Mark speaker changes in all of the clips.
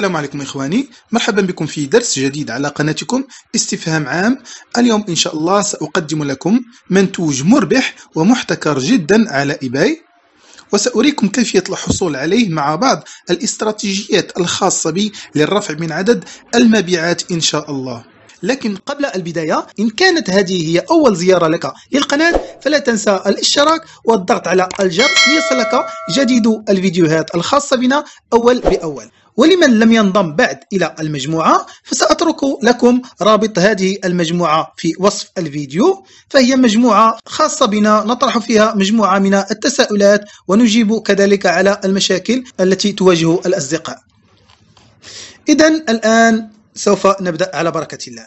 Speaker 1: السلام عليكم إخواني مرحبا بكم في درس جديد على قناتكم استفهام عام اليوم إن شاء الله سأقدم لكم منتوج مربح ومحتكر جدا على إيباي وسأريكم كيفية الحصول عليه مع بعض الاستراتيجيات الخاصة بي للرفع من عدد المبيعات إن شاء الله لكن قبل البداية إن كانت هذه هي أول زيارة لك للقناة فلا تنسى الاشتراك والضغط على الجرس ليصلك جديد الفيديوهات الخاصة بنا أول بأول ولمن لم ينضم بعد إلى المجموعة فسأترك لكم رابط هذه المجموعة في وصف الفيديو فهي مجموعة خاصة بنا نطرح فيها مجموعة من التساؤلات ونجيب كذلك على المشاكل التي تواجه الأصدقاء إذا الآن سوف نبدأ على بركة الله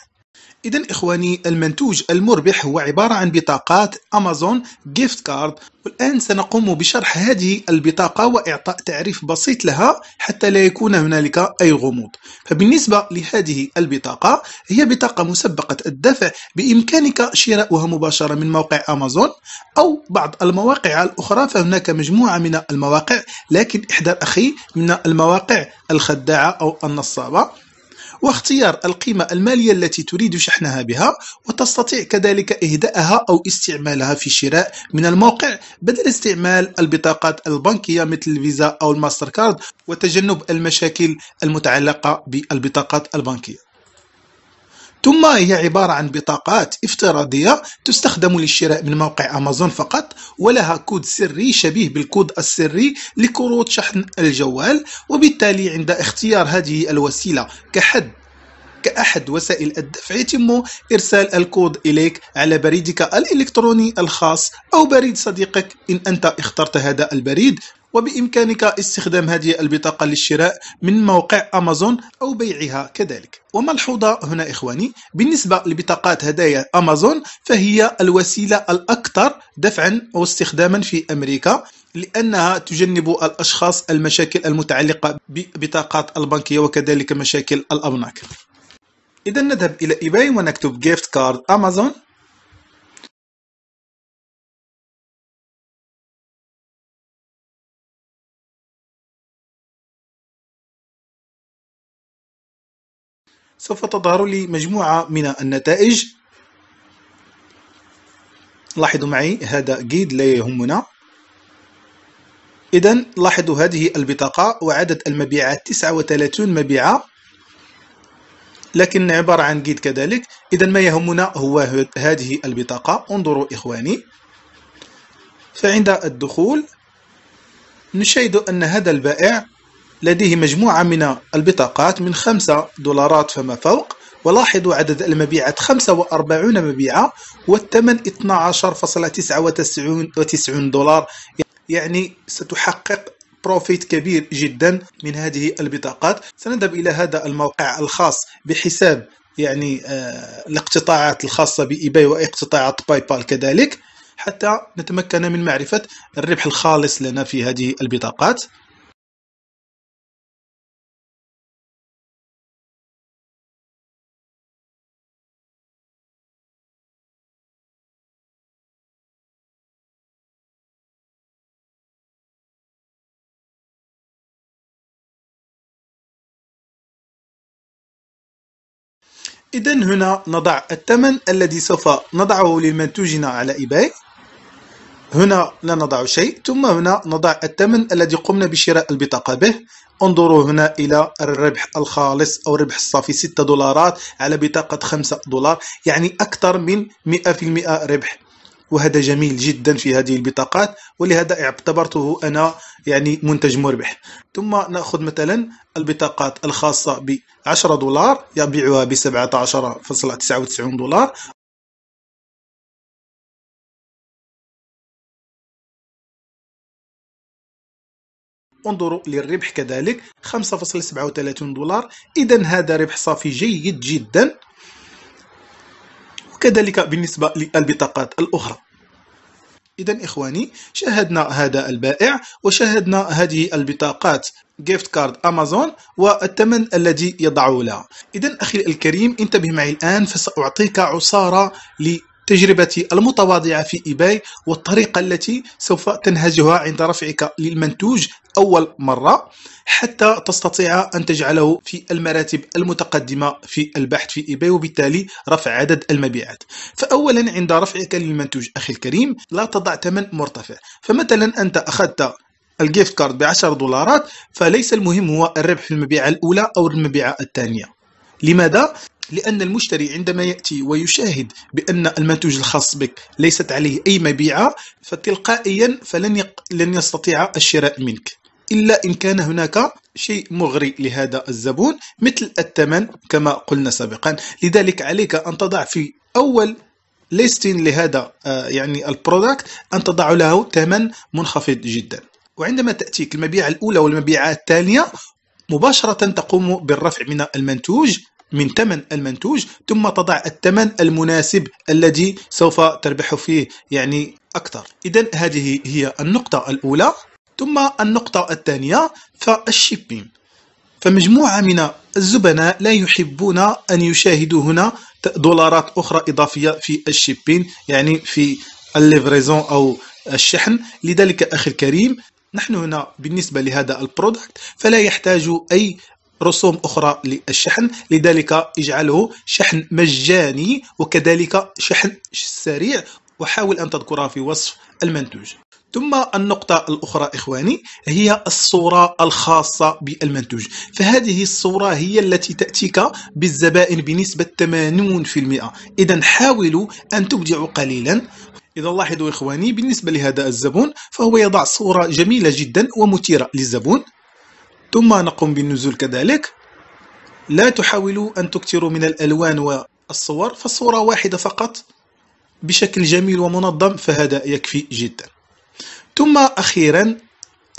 Speaker 1: إذا إخواني المنتوج المربح هو عبارة عن بطاقات أمازون جيفت كارد والآن سنقوم بشرح هذه البطاقة وإعطاء تعريف بسيط لها حتى لا يكون هنالك أي غموض فبالنسبة لهذه البطاقة هي بطاقة مسبقة الدفع بإمكانك شراؤها مباشرة من موقع أمازون أو بعض المواقع الأخرى فهناك مجموعة من المواقع لكن إحدى أخي من المواقع الخداعة أو النصابة واختيار القيمة المالية التي تريد شحنها بها وتستطيع كذلك إهداءها أو استعمالها في شراء من الموقع بدل استعمال البطاقات البنكية مثل الفيزا أو الماستر كارد وتجنب المشاكل المتعلقة بالبطاقات البنكية ثم هي عبارة عن بطاقات افتراضية تستخدم للشراء من موقع أمازون فقط ولها كود سري شبيه بالكود السري لكروت شحن الجوال وبالتالي عند اختيار هذه الوسيلة كحد كأحد وسائل الدفع يتم إرسال الكود إليك على بريدك الإلكتروني الخاص أو بريد صديقك إن أنت اخترت هذا البريد وبإمكانك استخدام هذه البطاقة للشراء من موقع أمازون أو بيعها كذلك وملحوظة هنا إخواني بالنسبة لبطاقات هدايا أمازون فهي الوسيلة الأكثر دفعا واستخداما في أمريكا لأنها تجنب الأشخاص المشاكل المتعلقة ببطاقات البنكية وكذلك مشاكل الأبناك إذا نذهب إلى إيباي ونكتب gift card أمازون سوف تظهر لي مجموعة من النتائج لاحظوا معي هذا جيد لا يهمنا إذا لاحظوا هذه البطاقة وعدد المبيعات 39 مبيعة لكن عبارة عن جيد كذلك إذا ما يهمنا هو هذه البطاقة انظروا إخواني فعند الدخول نشاهد أن هذا البائع لديه مجموعة من البطاقات من 5 دولارات فما فوق ولاحظوا عدد المبيعات 45 مبيعة والثمن 12.99 دولار يعني ستحقق بروفيت كبير جدا من هذه البطاقات سنذهب إلى هذا الموقع الخاص بحساب يعني آه الاقتطاعات الخاصة بإيباي واقتطاعات باي بال كذلك حتى نتمكن من معرفة الربح الخالص لنا في هذه البطاقات إذا هنا نضع الثمن الذي سوف نضعه لمنتوجنا على إيباي هنا لا نضع شيء ثم هنا نضع الثمن الذي قمنا بشراء البطاقة به انظروا هنا إلى الربح الخالص أو الربح الصافي 6 دولارات على بطاقة 5 دولار يعني أكثر من 100% ربح وهذا جميل جدا في هذه البطاقات ولهذا اعتبرته أنا يعني منتج مربح ثم نأخذ مثلا البطاقات الخاصة ب 10 دولار يبيعها ب 17.99 دولار انظروا للربح كذلك 5.37 دولار إذا هذا ربح صافي جيد جدا كذلك بالنسبة للبطاقات الأخرى إذا إخواني شاهدنا هذا البائع وشاهدنا هذه البطاقات جيفت كارد أمازون والثمن الذي يضعه لها إذا أخي الكريم انتبه معي الآن فسأعطيك عصارة ل تجربتي المتواضعة في إيباي والطريقة التي سوف تنهجها عند رفعك للمنتوج أول مرة حتى تستطيع أن تجعله في المراتب المتقدمة في البحث في إيباي وبالتالي رفع عدد المبيعات فأولا عند رفعك للمنتوج أخي الكريم لا تضع ثمن مرتفع فمثلا أنت أخذت الجيفت كارد ب 10 دولارات فليس المهم هو الربح في المبيعة الأولى أو المبيعة الثانية لماذا؟ لأن المشتري عندما يأتي ويشاهد بأن المنتوج الخاص بك ليست عليه أي مبيعة فتلقائيا فلن يق... لن يستطيع الشراء منك إلا إن كان هناك شيء مغري لهذا الزبون مثل الثمن كما قلنا سابقا لذلك عليك أن تضع في أول ليستين لهذا آه، يعني البرودكت أن تضع له ثمن منخفض جدا وعندما تأتيك المبيعة الأولى والمبيعات الثانية مباشرة تقوم بالرفع من المنتوج من ثمن المنتوج ثم تضع الثمن المناسب الذي سوف تربح فيه يعني أكثر إذا هذه هي النقطة الأولى ثم النقطة الثانية فالشيبين فمجموعة من الزبناء لا يحبون أن يشاهدوا هنا دولارات أخرى إضافية في الشيبين يعني في الليفريزون أو الشحن لذلك أخي الكريم نحن هنا بالنسبة لهذا البرودكت فلا يحتاج أي رسوم أخرى للشحن لذلك اجعله شحن مجاني وكذلك شحن سريع وحاول أن تذكرها في وصف المنتوج ثم النقطة الأخرى إخواني هي الصورة الخاصة بالمنتوج فهذه الصورة هي التي تأتيك بالزبائن بنسبة 80% إذا حاولوا أن تبدعوا قليلا إذا لاحظوا إخواني بالنسبة لهذا الزبون فهو يضع صورة جميلة جدا ومثيرة للزبون ثم نقوم بالنزول كذلك لا تحاولوا أن تكتروا من الألوان والصور فالصورة واحدة فقط بشكل جميل ومنظم فهذا يكفي جدا ثم أخيرا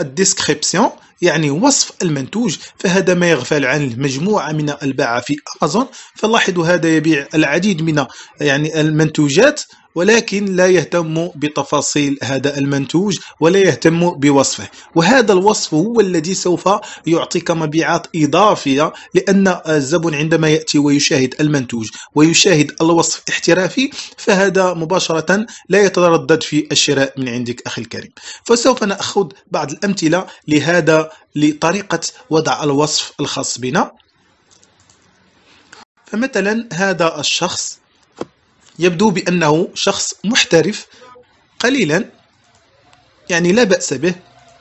Speaker 1: الديسكريبسيون يعني وصف المنتوج فهذا ما يغفل عنه مجموعة من الباعة في أمازون فلاحظوا هذا يبيع العديد من يعني المنتوجات ولكن لا يهتم بتفاصيل هذا المنتوج ولا يهتم بوصفه وهذا الوصف هو الذي سوف يعطيك مبيعات إضافية لأن الزبون عندما يأتي ويشاهد المنتوج ويشاهد الوصف احترافي فهذا مباشرة لا يتردد في الشراء من عندك أخي الكريم فسوف نأخذ بعض الأمثلة لهذا لطريقة وضع الوصف الخاص بنا فمثلا هذا الشخص يبدو بأنه شخص محترف قليلا يعني لا بأس به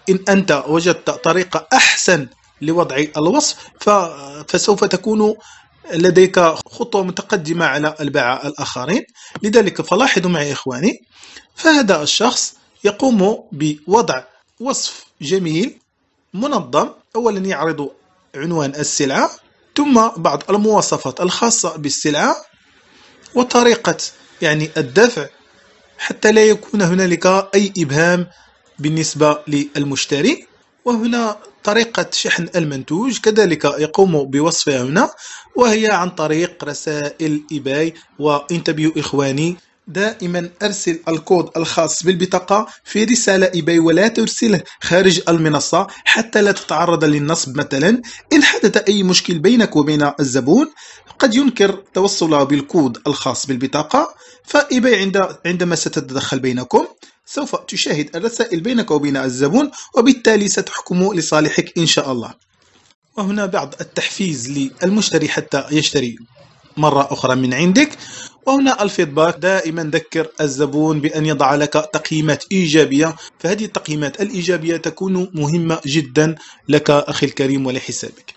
Speaker 1: إن أنت وجدت طريقة أحسن لوضع الوصف فسوف تكون لديك خطوة متقدمة على الباعة الآخرين لذلك فلاحظوا معي إخواني فهذا الشخص يقوم بوضع وصف جميل منظم أولا يعرض عنوان السلعة ثم بعض المواصفات الخاصة بالسلعة وطريقة يعني الدفع حتى لا يكون هنالك أي إبهام بالنسبة للمشتري وهنا طريقة شحن المنتوج كذلك يقوم بوصفها هنا وهي عن طريق رسائل إيباي وانتبهوا إخواني دائما ارسل الكود الخاص بالبطاقة في رسالة ايباي ولا ترسله خارج المنصة حتى لا تتعرض للنصب مثلا ان حدث اي مشكل بينك وبين الزبون قد ينكر توصله بالكود الخاص بالبطاقة فايباي عند عندما ستتدخل بينكم سوف تشاهد الرسائل بينك وبين الزبون وبالتالي ستحكم لصالحك ان شاء الله وهنا بعض التحفيز للمشتري حتى يشتري مرة أخرى من عندك وهنا الفيدباك دائما ذكر الزبون بأن يضع لك تقييمات إيجابية فهذه التقييمات الإيجابية تكون مهمة جدا لك أخي الكريم ولحسابك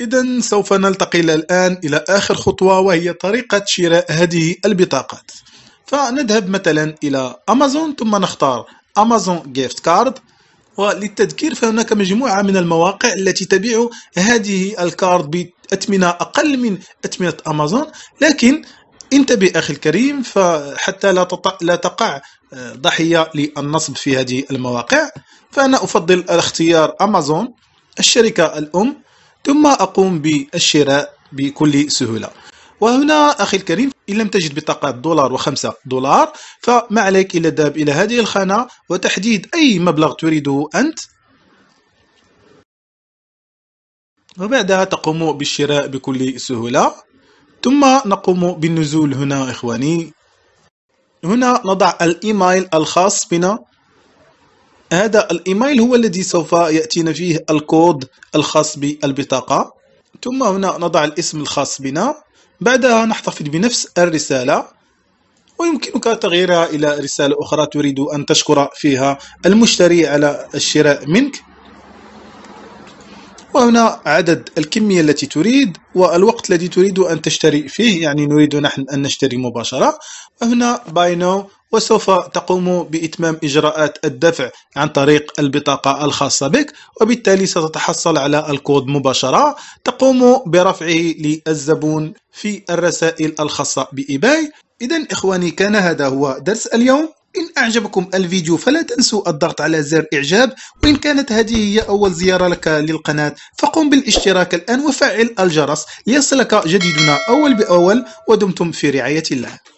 Speaker 1: إذا سوف ننتقل الآن إلى آخر خطوة وهي طريقة شراء هذه البطاقات فنذهب مثلا إلى أمازون ثم نختار أمازون جيفت كارد وللتذكير فهناك مجموعة من المواقع التي تبيع هذه الكارد بأثمنة أقل من أثمنة أمازون لكن انتبه أخي الكريم فحتى لا, لا تقع آه، ضحية للنصب في هذه المواقع فأنا أفضل الاختيار أمازون الشركة الأم ثم أقوم بالشراء بكل سهولة وهنا أخي الكريم إن لم تجد بطاقه دولار وخمسة دولار فما عليك إلا الذهاب إلى هذه الخانة وتحديد أي مبلغ تريده أنت وبعدها تقوم بالشراء بكل سهولة ثم نقوم بالنزول هنا إخواني هنا نضع الإيميل الخاص بنا هذا الإيميل هو الذي سوف يأتينا فيه الكود الخاص بالبطاقة ثم هنا نضع الاسم الخاص بنا بعدها نحتفظ بنفس الرسالة ويمكنك تغييرها إلى رسالة أخرى تريد أن تشكر فيها المشتري على الشراء منك وهنا عدد الكمية التي تريد والوقت الذي تريد أن تشتري فيه يعني نريد نحن أن نشتري مباشرة وهنا باي now وسوف تقوم بإتمام إجراءات الدفع عن طريق البطاقة الخاصة بك وبالتالي ستتحصل على الكود مباشرة تقوم برفعه للزبون في الرسائل الخاصة بإيباي إذا إخواني كان هذا هو درس اليوم إن أعجبكم الفيديو فلا تنسوا الضغط على زر إعجاب وإن كانت هذه هي أول زيارة لك للقناة فقم بالاشتراك الآن وفعل الجرس ليصلك جديدنا أول بأول ودمتم في رعاية الله